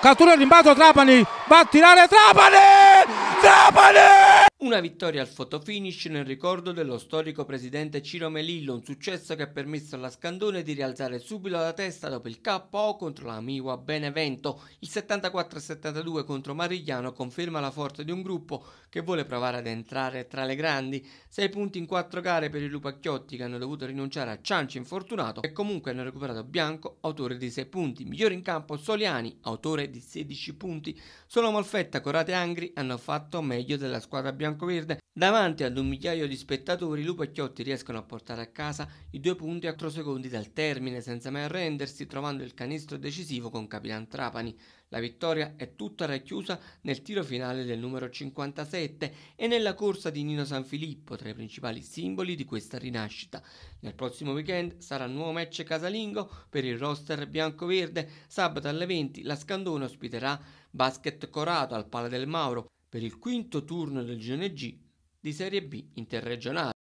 cattura il rimbalzo Trapani va a tirare Trapani Trapani una vittoria al fotofinish nel ricordo dello storico presidente Ciro Melillo, un successo che ha permesso alla Scandone di rialzare subito la testa dopo il KO contro la Miwa Benevento. Il 74-72 contro Marigliano conferma la forza di un gruppo che vuole provare ad entrare tra le grandi. 6 punti in 4 gare per i Lupacchiotti che hanno dovuto rinunciare a Cianci infortunato e comunque hanno recuperato Bianco, autore di 6 punti. Migliore in campo Soliani, autore di 16 punti. Solo Molfetta, Corate e Angri hanno fatto meglio della squadra bianca biancoverde. Davanti ad un migliaio di spettatori, Lupo e Chiotti riescono a portare a casa i due punti a 4 secondi dal termine, senza mai arrendersi, trovando il canestro decisivo con Capitan Trapani. La vittoria è tutta racchiusa nel tiro finale del numero 57 e nella corsa di Nino Sanfilippo, tra i principali simboli di questa rinascita. Nel prossimo weekend sarà un nuovo match casalingo per il roster bianco-verde. Sabato alle 20 la Scandone ospiterà Basket Corato al Pala del Mauro per il quinto turno del Gene G di Serie B interregionale.